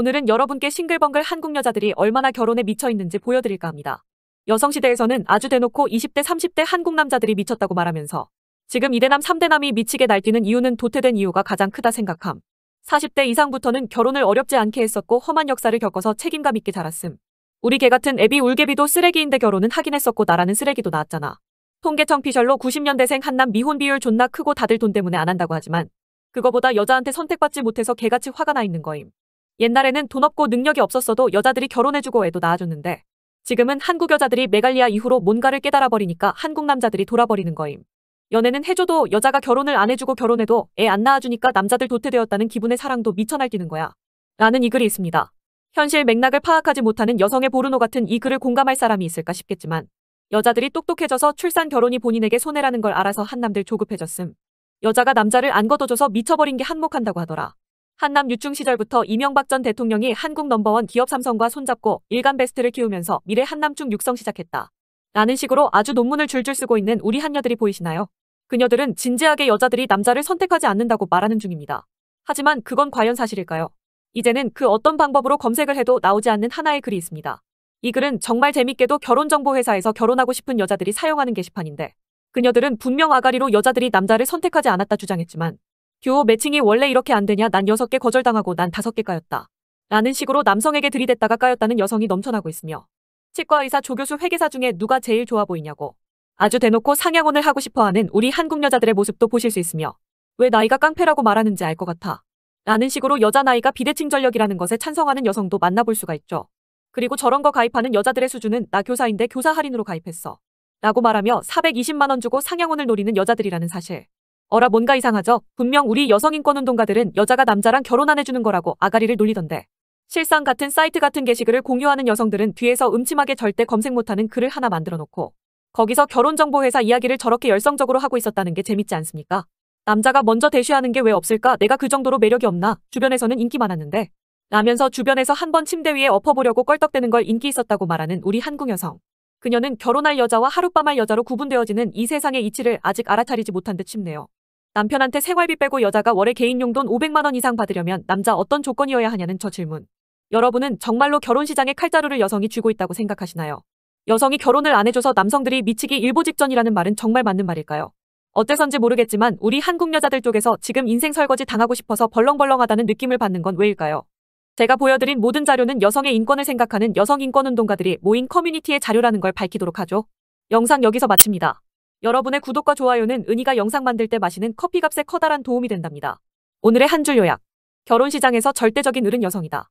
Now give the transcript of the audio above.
오늘은 여러분께 싱글벙글 한국 여자들이 얼마나 결혼에 미쳐 있는지 보여드릴까 합니다. 여성시대에서는 아주 대놓고 20대 30대 한국 남자들이 미쳤다고 말하면서 지금 2대남 3대남이 미치게 날뛰는 이유는 도태된 이유가 가장 크다 생각함. 40대 이상부터는 결혼을 어렵지 않게 했었고 험한 역사를 겪어서 책임감 있게 자랐음. 우리 개 같은 애비 울개비도 쓰레기인데 결혼은 하긴 했었고 나라는 쓰레기도 나왔잖아. 통계청 피셜로 90년대생 한남 미혼 비율 존나 크고 다들 돈 때문에 안 한다고 하지만 그거보다 여자한테 선택받지 못해서 개같이 화가 나 있는 거임. 옛날에는 돈 없고 능력이 없었어도 여자들이 결혼해주고 애도 낳아줬는데 지금은 한국 여자들이 메갈리아 이후로 뭔가를 깨달아버리니까 한국 남자들이 돌아버리는 거임. 연애는 해줘도 여자가 결혼을 안 해주고 결혼해도 애 안 낳아주니까 남자들 도태되었다는 기분의 사랑도 미쳐 날뛰는 거야. 라는 이 글이 있습니다. 현실 맥락을 파악하지 못하는 여성의 보르노 같은 이 글을 공감할 사람이 있을까 싶겠지만 여자들이 똑똑해져서 출산 결혼이 본인에게 손해라는 걸 알아서 한남들 조급해졌음. 여자가 남자를 안 걷어줘서 미쳐버린 게 한몫한다고 하더라. 한남 유충 시절부터 이명박 전 대통령이 한국 넘버원 기업 삼성과 손잡고 일간 베스트를 키우면서 미래 한남중 육성 시작했다. 라는 식으로 아주 논문을 줄줄 쓰고 있는 우리 한녀들이 보이시나요? 그녀들은 진지하게 여자들이 남자를 선택하지 않는다고 말하는 중입니다. 하지만 그건 과연 사실일까요? 이제는 그 어떤 방법으로 검색을 해도 나오지 않는 하나의 글이 있습니다. 이 글은 정말 재밌게도 결혼정보회사에서 결혼하고 싶은 여자들이 사용하는 게시판인데 그녀들은 분명 아가리로 여자들이 남자를 선택하지 않았다 주장했지만 듀오 매칭이 원래 이렇게 안 되냐 난 6개 거절당하고 난 5개 까였다. 라는 식으로 남성에게 들이댔다가 까였다는 여성이 넘쳐나고 있으며 치과 의사 조교수 회계사 중에 누가 제일 좋아 보이냐고 아주 대놓고 상향원을 하고 싶어하는 우리 한국 여자들의 모습도 보실 수 있으며 왜 나이가 깡패라고 말하는지 알 것 같아. 라는 식으로 여자 나이가 비대칭 전력이라는 것에 찬성하는 여성도 만나볼 수가 있죠. 그리고 저런 거 가입하는 여자들의 수준은 나 교사인데 교사 할인으로 가입했어. 라고 말하며 420만원 주고 상향원을 노리는 여자들이라는 사실. 어라 뭔가 이상하죠? 분명 우리 여성인권운동가들은 여자가 남자랑 결혼 안 해주는 거라고 아가리를 놀리던데. 실상 같은 사이트 같은 게시글을 공유하는 여성들은 뒤에서 음침하게 절대 검색 못하는 글을 하나 만들어 놓고 거기서 결혼정보회사 이야기를 저렇게 열성적으로 하고 있었다는 게 재밌지 않습니까? 남자가 먼저 대쉬하는 게 왜 없을까? 내가 그 정도로 매력이 없나? 주변에서는 인기 많았는데. 라면서 주변에서 한 번 침대 위에 엎어보려고 껄떡대는 걸 인기 있었다고 말하는 우리 한국 여성. 그녀는 결혼할 여자와 하룻밤할 여자로 구분되어지는 이 세상의 이치를 아직 알아차리지 못한 듯 싶네요. 남편한테 생활비 빼고 여자가 월에 개인 용돈 500만 원 이상 받으려면 남자 어떤 조건이어야 하냐는 저 질문. 여러분은 정말로 결혼 시장에 칼자루를 여성이 쥐고 있다고 생각하시나요? 여성이 결혼을 안 해줘서 남성들이 미치기 일보 직전이라는 말은 정말 맞는 말일까요? 어째선지 모르겠지만 우리 한국 여자들 쪽에서 지금 인생 설거지 당하고 싶어서 벌렁벌렁하다는 느낌을 받는 건 왜일까요? 제가 보여드린 모든 자료는 여성의 인권을 생각하는 여성인권운동가들이 모인 커뮤니티의 자료라는 걸 밝히도록 하죠. 영상 여기서 마칩니다. 여러분의 구독과 좋아요는 은희가 영상 만들 때 마시는 커피 값에 커다란 도움이 된답니다. 오늘의 한 줄 요약. 결혼 시장에서 절대적인 을은 여성이다.